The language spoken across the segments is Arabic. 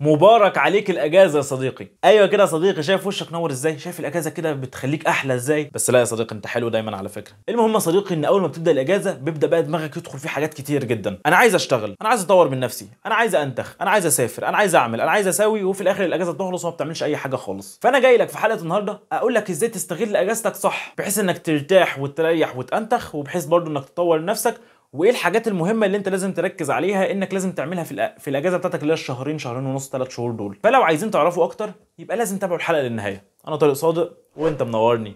مبارك عليك الاجازه يا صديقي ايوه كده يا صديقي شايف وشك نور ازاي شايف الاجازه كده بتخليك احلى ازاي بس لا يا صديقي انت حلو دايما على فكره المهم يا صديقي ان اول ما بتبدا الاجازه بيبدا بقى دماغك يدخل فيه حاجات كتير جدا انا عايز اشتغل انا عايز اطور من نفسي انا عايز انتخ انا عايز اسافر انا عايز اعمل انا عايز اسوي وفي الاخر الاجازه تخلص وما بتعملش اي حاجه خالص فانا جاي لك في حلقه النهارده اقول لك ازاي تستغل اجازتك صح بحيث انك ترتاح وتريح وتنتخ وبحيث برضه انك تطور نفسك وايه الحاجات المهمه اللي انت لازم تركز عليها انك لازم تعملها في في الاجازه بتاعتك اللي هي الشهرين شهرين ونص ثلاث شهور دول فلو عايزين تعرفوا اكتر يبقى لازم تتابعوا الحلقه للنهايه انا طارق صادق وانت منورني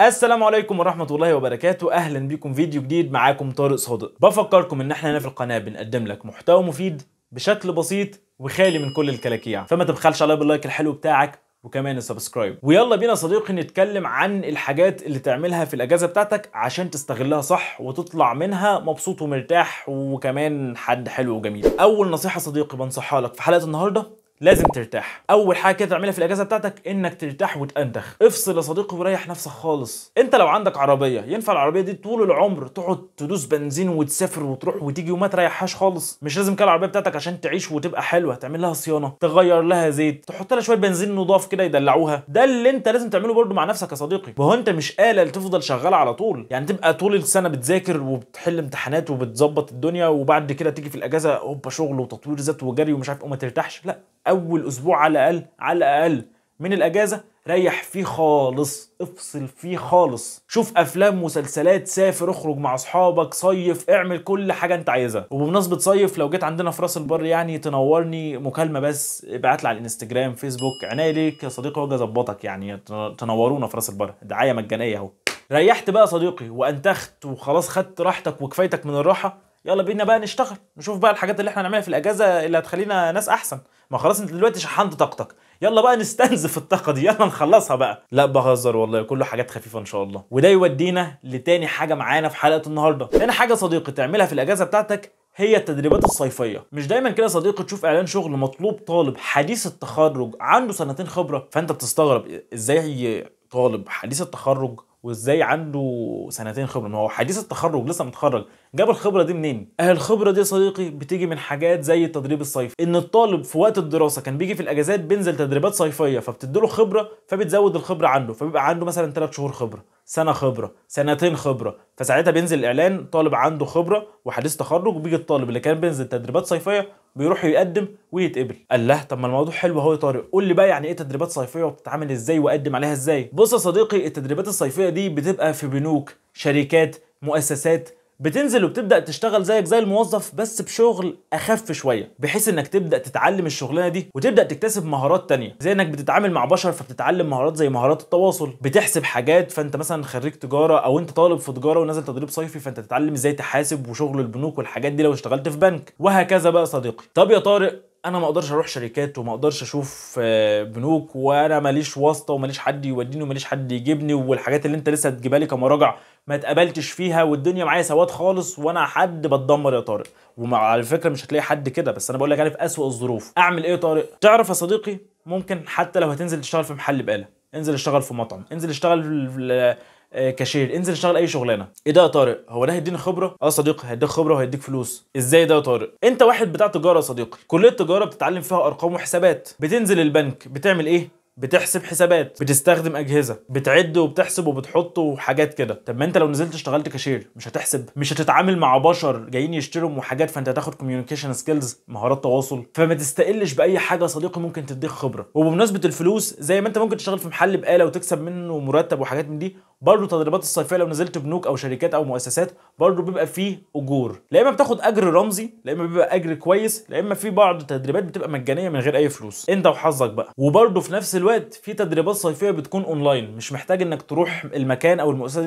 السلام عليكم ورحمة الله وبركاته أهلا بكم فيديو جديد معاكم طارق صادق بفكركم إن احنا هنا في القناة بنقدم لك محتوى مفيد بشكل بسيط وخالي من كل الكلاكيع فما تبخلش عليا باللايك الحلو بتاعك وكمان السبسكرايب ويلا بينا صديقي نتكلم عن الحاجات اللي تعملها في الاجازه بتاعتك عشان تستغلها صح وتطلع منها مبسوط ومرتاح وكمان حد حلو وجميل اول نصيحه صديقي بنصحها لك في حلقه النهارده لازم ترتاح اول حاجه كده تعملها في الاجازه بتاعتك انك ترتاح وتأنتخ افصل يا صديقي وريح نفسك خالص انت لو عندك عربيه ينفع العربيه دي طول العمر تقعد تدوس بنزين وتسافر وتروح وتيجي وما تريحهاش خالص مش لازم كده العربيه بتاعتك عشان تعيش وتبقى حلوه تعمل لها صيانه تغير لها زيت تحط لها شويه بنزين نضاف كده يدلعوها ده اللي انت لازم تعمله برده مع نفسك يا صديقي وهو انت مش آلة اللي تفضل شغاله على طول يعني تبقى طول السنه بتذاكر وبتحل امتحانات وبتظبط الدنيا وبعد كده تيجي في الاجازه هوبا شغل وتطوير ذات وجري ومش عارف إيه وما ترتاحش لا اول اسبوع على الاقل على الاقل من الاجازه ريح فيه خالص افصل فيه خالص شوف افلام مسلسلات سافر اخرج مع اصحابك صيف اعمل كل حاجه انت عايزها وبمناسبه صيف لو جيت عندنا في راس البر يعني تنورني مكالمه بس ابعت لي على الانستجرام فيسبوك عناية ليك يا صديقي واجي اظبطك يعني تنورونا في راس البر دعايه مجانيه اهو ريحت بقى صديقي وانتخت وخلاص خدت راحتك وكفايتك من الراحه يلا بينا بقى نشتغل نشوف بقى الحاجات اللي احنا هنعملها في الاجازه اللي هتخلينا ناس احسن ما خلاص انت دلوقتي شحنت طاقتك يلا بقى نستنزف الطاقه دي يلا نخلصها بقى لا بهزر والله كله حاجات خفيفه ان شاء الله وده يودينا لتاني حاجه معانا في حلقه النهارده تاني حاجه صديقي تعملها في الاجازه بتاعتك هي التدريبات الصيفيه مش دايما كده صديقي تشوف اعلان شغل مطلوب طالب حديث التخرج عنده سنتين خبره فانت بتستغرب ازاي طالب حديث التخرج وازاي عنده سنتين خبره ما هو حديث التخرج لسه متخرج جاب الخبره دي منين الخبره دي يا صديقي بتيجي من حاجات زي التدريب الصيفي ان الطالب في وقت الدراسه كان بيجي في الاجازات بينزل تدريبات صيفيه فبتديله خبره فبتزود الخبره عنده فبيبقى عنده مثلا 3 شهور خبره سنه خبره سنتين خبره فساعتها بينزل الاعلان طالب عنده خبره وحديث تخرج وبيجي الطالب اللي كان بينزل تدريبات صيفيه بيروح يقدم ويتقبل قال له طب ما الموضوع حلو اهو يا طارق قول لي بقى يعني ايه تدريبات صيفيه وبتتعامل ازاي واقدم عليها ازاي بص يا صديقي التدريبات الصيفيه دي بتبقى في بنوك شركات مؤسسات بتنزل وبتبدا تشتغل زيك زي الموظف بس بشغل اخف شويه بحيث انك تبدا تتعلم الشغلانه دي وتبدا تكتسب مهارات تانية زي انك بتتعامل مع بشر فبتتعلم مهارات زي مهارات التواصل بتحسب حاجات فانت مثلا خريج تجاره او انت طالب في تجاره ونازل تدريب صيفي فانت تتعلم ازاي تحاسب وشغل البنوك والحاجات دي لو اشتغلت في بنك وهكذا بقى صديقي طب يا طارق انا ما اقدرش اروح شركات وما اقدرش اشوف آه، بنوك وانا ماليش واسطه وماليش حد يوديني وماليش حد يجيبني والحاجات اللي انت لسه هتجيبها لي كمراجع ما اتقبلتش فيها والدنيا معايا سواد خالص وانا حد بتدمر يا طارق وعلى فكره مش هتلاقي حد كده بس انا بقول لك انا في اسوء الظروف اعمل ايه يا طارق تعرف يا صديقي ممكن حتى لو هتنزل تشتغل في محل بقاله انزل اشتغل في مطعم انزل اشتغل في آه، كاشير انزل اشتغل اي شغلانه ايه ده يا طارق هو ده هيديني خبره اه صديقي هيديك خبره وهيديك فلوس ازاي ده يا طارق انت واحد بتاع تجاره يا صديقي كليه التجاره بتتعلم فيها ارقام وحسابات بتنزل البنك بتعمل ايه بتحسب حسابات بتستخدم اجهزه بتعد وبتحسب وبتحط وحاجات كده طب ما انت لو نزلت اشتغلت كاشير مش هتحسب مش هتتعامل مع بشر جايين يشتروا حاجات فانت هتاخد كوميونيكيشن سكيلز مهارات تواصل فما تستقلش باي حاجه صديقي ممكن تديك خبره وبمناسبه الفلوس زي ما انت ممكن تشتغل في محل بقاله وتكسب منه مرتب وحاجات من دي برضه تدريبات الصيفيه لو نزلت بنوك او شركات او مؤسسات برضه بيبقى فيه اجور لا اما بتاخد اجر رمزي لا اما بيبقى اجر كويس لا اما في بعض التدريبات بتبقى مجانيه من غير اي فلوس انت وحظك بقى وبرضه في نفس الوقت في تدريبات صيفيه بتكون اونلاين مش محتاج انك تروح المكان او المؤسسه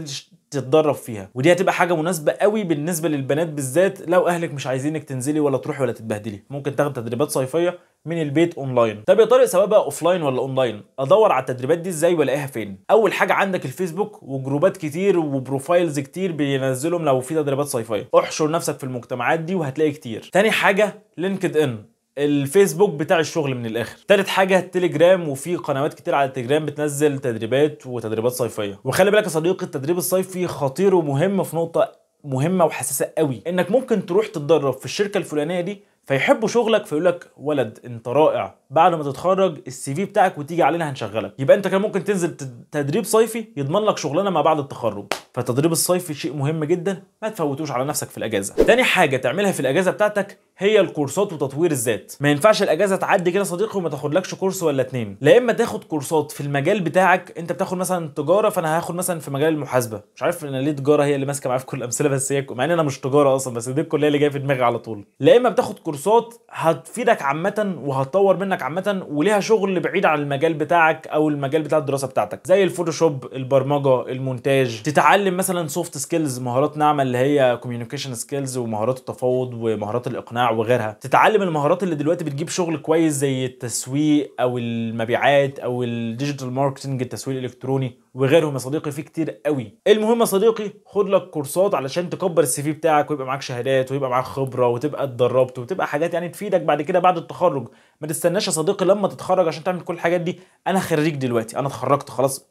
تتدرب فيها ودي هتبقى حاجه مناسبه قوي بالنسبه للبنات بالذات لو اهلك مش عايزينك تنزلي ولا تروحي ولا تتبهدلي ممكن تاخد تدريبات صيفيه من البيت اونلاين طب يا طارق سواء بقى اوفلاين ولا اونلاين ادور على التدريبات دي ازاي والاقيها فين اول حاجه عندك الفيسبوك وجروبات كتير وبروفايلز كتير بينزلهم لو في تدريبات صيفيه احشر نفسك في المجتمعات دي وهتلاقي كتير تاني حاجه لينكد ان الفيسبوك بتاع الشغل من الاخر تالت حاجه التليجرام وفي قنوات كتير على التليجرام بتنزل تدريبات وتدريبات صيفيه وخلي بالك يا صديقي التدريب الصيفي خطير ومهم في نقطه مهمه وحساسه قوي انك ممكن تروح تتدرب في الشركه الفلانيه دي فيحبوا شغلك فيقول لك ولد انت رائع بعد ما تتخرج السي في بتاعك وتيجي علينا هنشغلك يبقى انت كان ممكن تنزل تدريب صيفي يضمن لك شغلانه ما بعد التخرج فالتدريب الصيفي شيء مهم جدا ما تفوتوش على نفسك في الاجازه تاني حاجه تعملها في الاجازه بتاعتك هي الكورسات وتطوير الذات ما ينفعش الاجازه تعدي كده صديقي وما تاخدلكش كورس ولا اتنين لا اما تاخد كورسات في المجال بتاعك انت بتاخد مثلا تجاره فانا هاخد مثلا في مجال المحاسبه مش عارف انا ليه تجاره هي اللي ماسكه معايا في كل الامثله بس هي مع ان انا مش تجاره اصلا بس دي الكليه اللي جايه في دماغي على طول لا اما بتاخد كورسات هتفيدك عامه وهتطور منك عامه وليها شغل بعيد عن المجال بتاعك او المجال بتاع الدراسه بتاعتك زي الفوتوشوب البرمجه المونتاج تتعلم مثلا سوفت سكيلز مهارات ناعمه اللي هي كوميونيكيشن سكيلز ومهارات التفاوض ومهارات الاقناع وغيرها تتعلم المهارات اللي دلوقتي بتجيب شغل كويس زي التسويق او المبيعات او الديجيتال ماركتنج التسويق الالكتروني وغيرهم يا صديقي في كتير قوي المهم يا صديقي خد لك كورسات علشان تكبر السي في بتاعك ويبقى معاك شهادات ويبقى معاك خبره وتبقى اتدربت وتبقى حاجات يعني تفيدك بعد كده بعد التخرج ما تستناش يا صديقي لما تتخرج عشان تعمل كل الحاجات دي انا خريج دلوقتي انا اتخرجت خلاص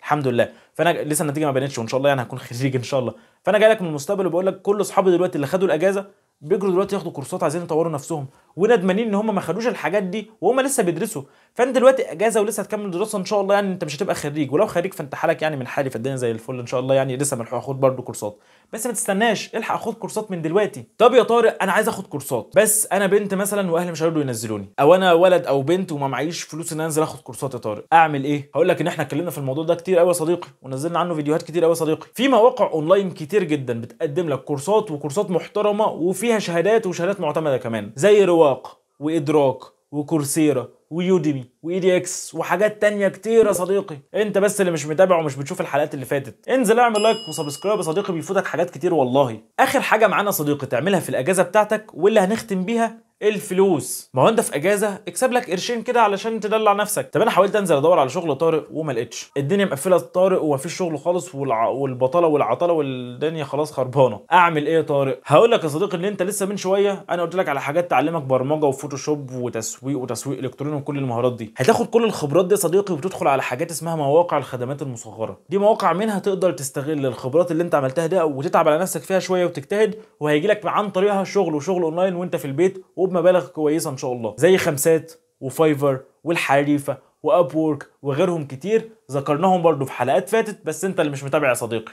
الحمد لله فانا لسه النتيجه ما بانتش وان شاء الله يعني هكون خريج ان شاء الله فانا جاي لك من المستقبل وبقول لك كل اصحابي دلوقتي اللي خدوا الاجازه بيجروا دلوقتي ياخدوا كورسات عايزين يطوروا نفسهم وندمانين ان هم ما خدوش الحاجات دي وهم لسه بيدرسوا فانت دلوقتي اجازه ولسه هتكمل دراسه ان شاء الله يعني انت مش هتبقى خريج ولو خريج فانت حالك يعني من حالي فالدنيا زي الفل ان شاء الله يعني لسه ملحق اخد برضه كورسات بس ما تستناش الحق اخد كورسات من دلوقتي طب يا طارق انا عايز اخد كورسات بس انا بنت مثلا واهلي مش هيرضوا ينزلوني او انا ولد او بنت وما معيش فلوس ان انزل اخد كورسات يا طارق اعمل ايه هقول لك ان احنا اتكلمنا في الموضوع ده كتير قوي يا صديقي ونزلنا عنه فيديوهات كتير قوي يا صديقي في مواقع اونلاين كتير جدا بتقدم لك كورسات وكورسات محترمه وفيها شهادات وشهادات معتمده كمان زي رواد وسواق وإدراك وكورسيرا ويوديمي وايدي اكس وحاجات تانية كتير يا صديقي انت بس اللي مش متابع ومش بتشوف الحلقات اللي فاتت انزل اعمل لايك وسبسكرايب يا صديقي بيفوتك حاجات كتير والله اخر حاجه معانا صديقي تعملها في الاجازه بتاعتك واللي هنختم بيها الفلوس ما هو انت في اجازه اكسب لك قرشين كده علشان تدلع نفسك طب انا حاولت انزل ادور على شغل طارق وما لقيتش الدنيا مقفله طارق ومفيش شغل خالص والع... والبطاله والعطله والدنيا خلاص خربانه اعمل ايه يا طارق هقول لك يا صديقي ان انت لسه من شويه انا قلت لك على حاجات تعلمك برمجه وفوتوشوب وتسويق وتسويق الكتروني وكل المهارات دي هتاخد كل الخبرات دي يا صديقي وتدخل على حاجات اسمها مواقع الخدمات المصغره دي مواقع منها تقدر تستغل الخبرات اللي انت عملتها دي وتتعب على نفسك فيها شويه وتجتهد وهيجي لك عن طريقها شغل وشغل اونلاين وانت في البيت وب وبمبالغ كويسه ان شاء الله زي خمسات وفايفر والحريفه واب وورك وغيرهم كتير ذكرناهم برضو في حلقات فاتت بس انت اللي مش متابع يا صديقي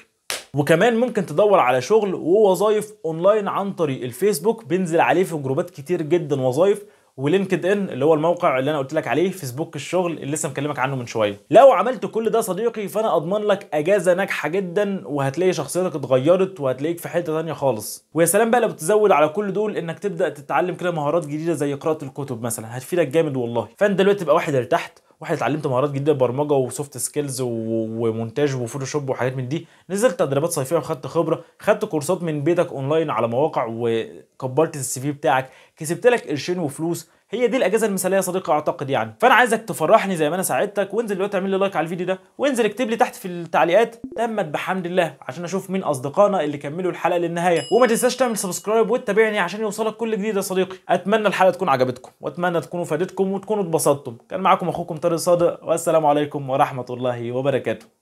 وكمان ممكن تدور على شغل ووظائف اونلاين عن طريق الفيسبوك بنزل عليه في جروبات كتير جدا وظائف ولينكد ان اللي هو الموقع اللي انا قلت لك عليه فيسبوك الشغل اللي لسه مكلمك عنه من شويه لو عملت كل ده صديقي فانا اضمن لك اجازه ناجحه جدا وهتلاقي شخصيتك اتغيرت وهتلاقيك في حته ثانيه خالص ويا سلام بقى لو بتزود على كل دول انك تبدا تتعلم كده مهارات جديده زي قراءه الكتب مثلا هتفيدك جامد والله فانت دلوقتي تبقى واحد ارتحت واحد اتعلمت مهارات جديده برمجه وسوفت سكيلز ومونتاج وفوتوشوب وحاجات من دي نزلت تدريبات صيفيه وخدت خبره خدت كورسات من بيتك اونلاين على مواقع وكبرت السي في بتاعك كسبت لك قرشين وفلوس هي دي الاجازه المثاليه يا صديقي اعتقد يعني فانا عايزك تفرحني زي ما انا ساعدتك وانزل دلوقتي اعمل لي لايك على الفيديو ده وانزل اكتب لي تحت في التعليقات تمت بحمد الله عشان اشوف مين اصدقائنا اللي كملوا الحلقه للنهايه وما تنساش تعمل سبسكرايب وتتابعني عشان يوصلك كل جديد يا صديقي اتمنى الحلقه تكون عجبتكم واتمنى تكونوا فادتكم وتكونوا اتبسطتم كان معاكم اخوكم طارق صادق والسلام عليكم ورحمه الله وبركاته